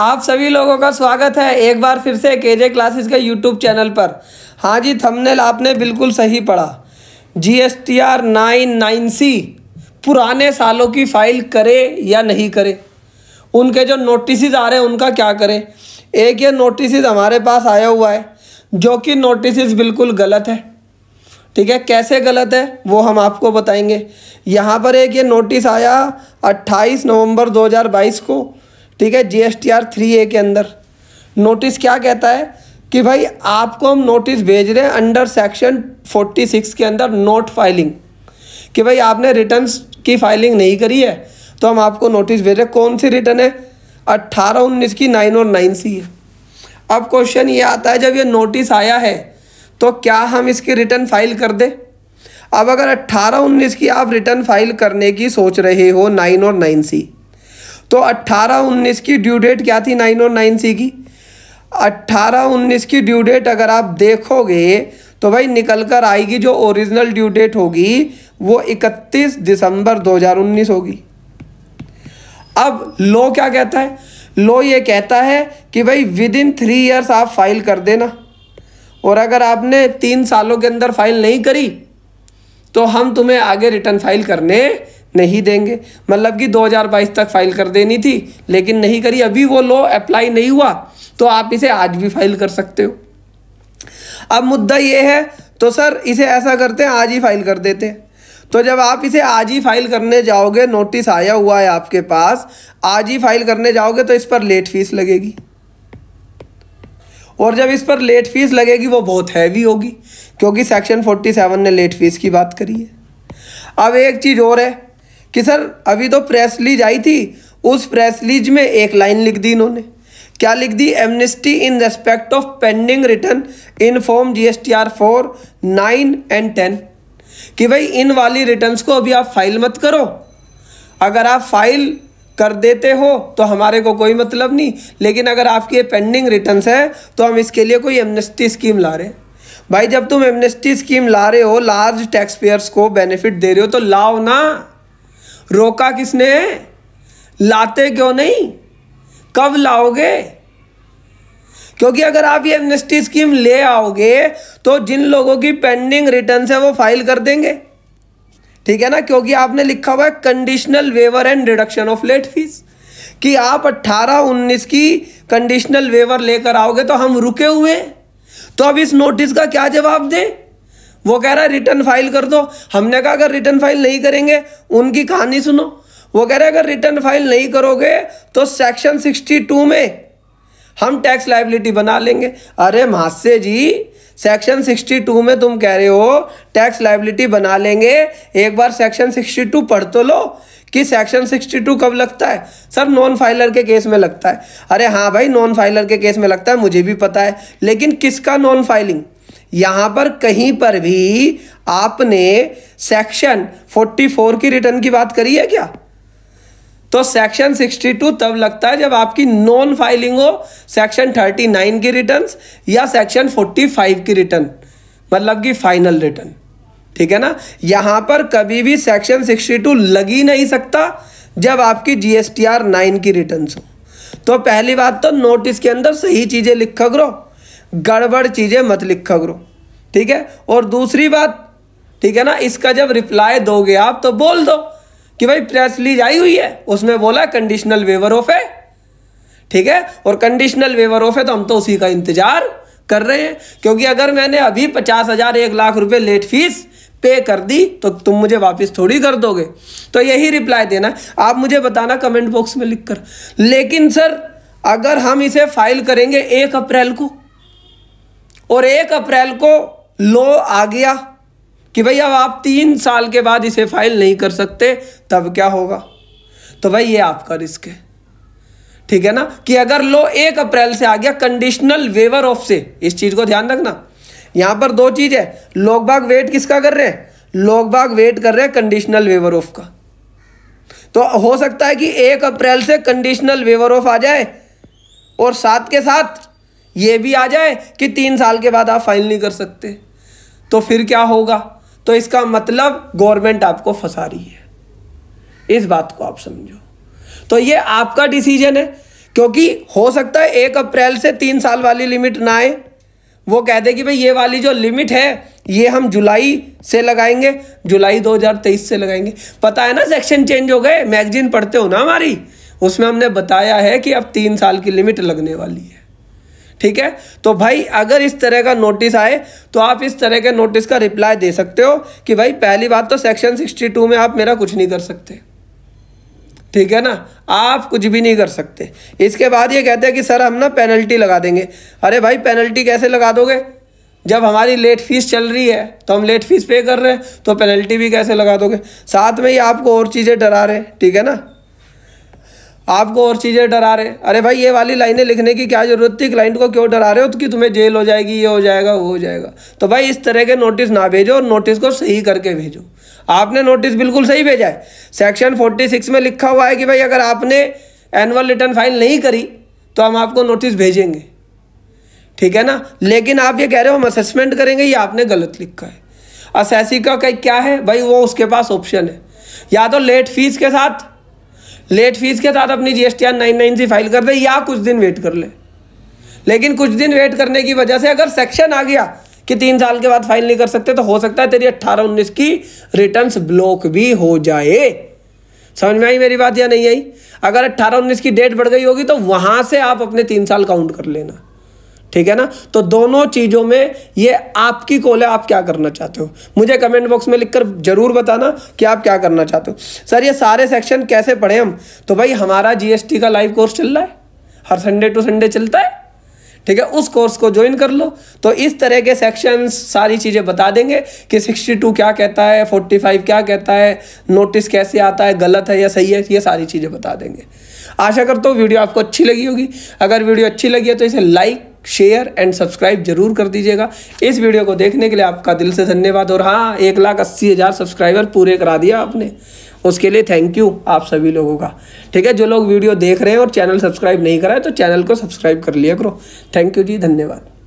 आप सभी लोगों का स्वागत है एक बार फिर से के जे क्लासेस के यूट्यूब चैनल पर हाँ जी थंबनेल आपने बिल्कुल सही पढ़ा G S T R nine nine C पुराने सालों की फ़ाइल करे या नहीं करे उनके जो नोटिस आ रहे हैं उनका क्या करें एक ये नोटिस हमारे पास आया हुआ है जो कि नोटिस बिल्कुल गलत है ठीक है कैसे गलत है वो हम आपको बताएंगे यहाँ पर एक ये नोटिस आया 28 नवंबर 2022 को ठीक है G S T R three A के अंदर नोटिस क्या कहता है कि भाई आपको हम नोटिस भेज रहे हैं अंडर सेक्शन फोर्टी सिक्स के अंदर नोट फाइलिंग कि भाई आपने रिटर्न की फाइलिंग नहीं करी है तो हम आपको नोटिस भेज रहे हैं कौन सी रिटर्न है अट्ठारह उन्नीस की नाइन और नाइन सी है अब क्वेश्चन ये आता है जब ये नोटिस आया है तो क्या हम इसकी रिटर्न फाइल कर दें अब अगर अट्ठारह उन्नीस की आप रिटर्न फाइल करने की सोच रहे हो नाइन और नाइन सी तो 18 19 की ड्यू डेट क्या थी नाइन और नाइन सी की 18 19 की ड्यू डेट अगर आप देखोगे तो भाई निकल कर आएगी जो ओरिजिनल ड्यू डेट होगी वो 31 दिसंबर 2019 होगी अब लो क्या कहता है लो ये कहता है कि भाई विद इन थ्री ईयर्स आप फाइल कर देना और अगर आपने तीन सालों के अंदर फाइल नहीं करी तो हम तुम्हें आगे रिटर्न फाइल करने नहीं देंगे मतलब कि 2022 तक फाइल कर देनी थी लेकिन नहीं करी अभी वो लॉ अप्लाई नहीं हुआ तो आप इसे आज भी फाइल कर सकते हो अब मुद्दा ये है तो सर इसे ऐसा करते हैं आज ही फाइल कर देते हैं तो जब आप इसे आज ही फाइल करने जाओगे नोटिस आया हुआ है आपके पास आज ही फाइल करने जाओगे तो इस पर लेट फीस लगेगी और जब इस पर लेट फीस लगेगी वो बहुत हैवी होगी क्योंकि सेक्शन 47 ने लेट फीस की बात करी है अब एक चीज़ और है कि सर अभी तो प्रेस लीज आई थी उस प्रेस लीज में एक लाइन लिख दी इन्होंने क्या लिख दी amnesty in respect of pending return in form G S T R four nine and ten कि भाई इन वाली रिटर्न को अभी आप फाइल मत करो अगर आप फाइल कर देते हो तो हमारे को कोई मतलब नहीं लेकिन अगर आपकी ये पेंडिंग रिटर्न्स है तो हम इसके लिए कोई एमनेस्टी स्कीम ला रहे हैं भाई जब तुम एमनेस्टी स्कीम ला रहे हो लार्ज टैक्स पेयर्स को बेनिफिट दे रहे हो तो लाओ ना रोका किसने लाते क्यों नहीं कब लाओगे क्योंकि अगर आप ये एमनेस्टी स्कीम ले आओगे तो जिन लोगों की पेंडिंग रिटर्न है वो फाइल कर देंगे ठीक है ना क्योंकि आपने लिखा हुआ है conditional waiver and reduction of late fees कि आप 18 19 की कंडीशनल वेवर लेकर आओगे तो हम रुके हुए हैं तो अब इस नोटिस का क्या जवाब दें वो कह रहा है रिटर्न फाइल कर दो हमने कहा अगर रिटर्न फाइल नहीं करेंगे उनकी कहानी सुनो वो कह रहे अगर रिटर्न फाइल नहीं करोगे तो सेक्शन 62 में हम टैक्स लाइबिलिटी बना लेंगे अरे महासे जी सेक्शन 62 में तुम कह रहे हो टैक्स लाइबिलिटी बना लेंगे एक बार सेक्शन 62 पढ़ तो लो कि सेक्शन 62 कब लगता है सर नॉन फाइलर के केस में लगता है अरे हाँ भाई नॉन फाइलर के केस में लगता है मुझे भी पता है लेकिन किसका नॉन फाइलिंग यहाँ पर कहीं पर भी आपने सेक्शन 44 की रिटर्न की बात करी है क्या तो सेक्शन 62 तब लगता है जब आपकी नॉन फाइलिंग हो सेक्शन 39 की रिटर्न्स या सेक्शन 45 की रिटर्न मतलब कि फाइनल रिटर्न ठीक है ना यहाँ पर कभी भी सेक्शन 62 लगी नहीं सकता जब आपकी जीएसटीआर 9 की रिटर्न हो तो पहली बात तो नोटिस के अंदर सही चीज़ें लिखा करो गड़बड़ चीज़ें मत लिखा करो ठीक है और दूसरी बात ठीक है ना इसका जब रिप्लाई दोगे आप तो बोल दो कि भाई प्रेस लीज आई हुई है उसमें बोला कंडीशनल वेवर ऑफ है ठीक है और कंडीशनल वेवर ऑफ है तो हम तो उसी का इंतजार कर रहे हैं क्योंकि अगर मैंने अभी पचास हज़ार एक लाख रुपए लेट फीस पे कर दी तो तुम मुझे वापस थोड़ी कर दोगे तो यही रिप्लाई देना आप मुझे बताना कमेंट बॉक्स में लिखकर लेकिन सर अगर हम इसे फाइल करेंगे एक अप्रैल को और एक अप्रैल को लो आ गया कि भाई अब आप तीन साल के बाद इसे फाइल नहीं कर सकते तब क्या होगा तो भाई ये आपका रिस्क है ठीक है ना कि अगर लो एक अप्रैल से आ गया कंडीशनल वेवर ऑफ से इस चीज़ को ध्यान रखना यहां पर दो चीज़ है लोग बाग वेट किसका कर रहे हैं लोग बाग वेट कर रहे हैं कंडीशनल वेवर ऑफ का तो हो सकता है कि एक अप्रैल से कंडीशनल वेवर ऑफ आ जाए और साथ के साथ ये भी आ जाए कि तीन साल के बाद आप फाइल नहीं कर सकते तो फिर क्या होगा तो इसका मतलब गवर्नमेंट आपको फंसा रही है इस बात को आप समझो तो ये आपका डिसीजन है क्योंकि हो सकता है एक अप्रैल से तीन साल वाली लिमिट ना आए वो कह दे कि भाई ये वाली जो लिमिट है ये हम जुलाई से लगाएंगे जुलाई 2023 से लगाएंगे पता है ना सेक्शन चेंज हो गए मैगजीन पढ़ते हो ना हमारी उसमें हमने बताया है कि अब तीन साल की लिमिट लगने वाली है ठीक है तो भाई अगर इस तरह का नोटिस आए तो आप इस तरह के नोटिस का रिप्लाई दे सकते हो कि भाई पहली बात तो सेक्शन 62 में आप मेरा कुछ नहीं कर सकते ठीक है ना आप कुछ भी नहीं कर सकते इसके बाद ये कहते हैं कि सर हम ना पेनल्टी लगा देंगे अरे भाई पेनल्टी कैसे लगा दोगे जब हमारी लेट फीस चल रही है तो हम लेट फीस पे कर रहे हैं तो पेनल्टी भी कैसे लगा दोगे साथ में ही आपको और चीज़ें डरा रहे हैं ठीक है ना आपको और चीज़ें डरा रहे अरे भाई ये वाली लाइनें लिखने की क्या ज़रूरत थी क्लाइंट को क्यों डरा रहे हो तो कि तुम्हें जेल हो जाएगी ये हो जाएगा वो हो जाएगा तो भाई इस तरह के नोटिस ना भेजो और नोटिस को सही करके भेजो आपने नोटिस बिल्कुल सही भेजा है सेक्शन फोर्टी सिक्स में लिखा हुआ है कि भाई अगर आपने एनुअल रिटर्न फाइल नहीं करी तो हम आपको नोटिस भेजेंगे ठीक है ना लेकिन आप ये कह रहे हो हम असेसमेंट करेंगे ये आपने गलत लिखा है असेसी का क्या है भाई वो उसके पास ऑप्शन है या तो लेट फीस के साथ लेट फीस के साथ अपनी G S T R nine nine C file कर दे या कुछ दिन वेट कर ले लेकिन कुछ दिन वेट करने की वजह से अगर सेक्शन आ गया कि तीन साल के बाद फाइल नहीं कर सकते तो हो सकता है तेरी अट्ठारह उन्नीस की रिटर्न ब्लॉक भी हो जाए समझ में आई मेरी बात या नहीं आई अगर अट्ठारह उन्नीस की डेट बढ़ गई होगी तो वहाँ से आप अपने तीन साल काउंट कर लेना ठीक है ना तो दोनों चीज़ों में ये आपकी कॉल है आप क्या करना चाहते हो मुझे कमेंट बॉक्स में लिखकर ज़रूर बताना कि आप क्या करना चाहते हो सर ये सारे सेक्शन कैसे पढ़े हम तो भाई हमारा जीएसटी का लाइव कोर्स चल रहा है हर संडे टू संडे चलता है ठीक है उस कोर्स को ज्वाइन कर लो तो इस तरह के सेक्शन सारी चीज़ें बता देंगे कि 62 क्या कहता है 45 क्या कहता है नोटिस कैसे आता है गलत है या सही है ये सारी चीज़ें बता देंगे आशा करता हूँ वीडियो आपको अच्छी लगी होगी अगर वीडियो अच्छी लगी है तो इसे लाइक शेयर एंड सब्सक्राइब जरूर कर दीजिएगा इस वीडियो को देखने के लिए आपका दिल से धन्यवाद और हाँ एक लाख अस्सी हज़ार सब्सक्राइबर पूरे करा दिया आपने उसके लिए थैंक यू आप सभी लोगों का ठीक है जो लोग वीडियो देख रहे हैं और चैनल सब्सक्राइब नहीं कराए तो चैनल को सब्सक्राइब कर लिया करो थैंक यू जी धन्यवाद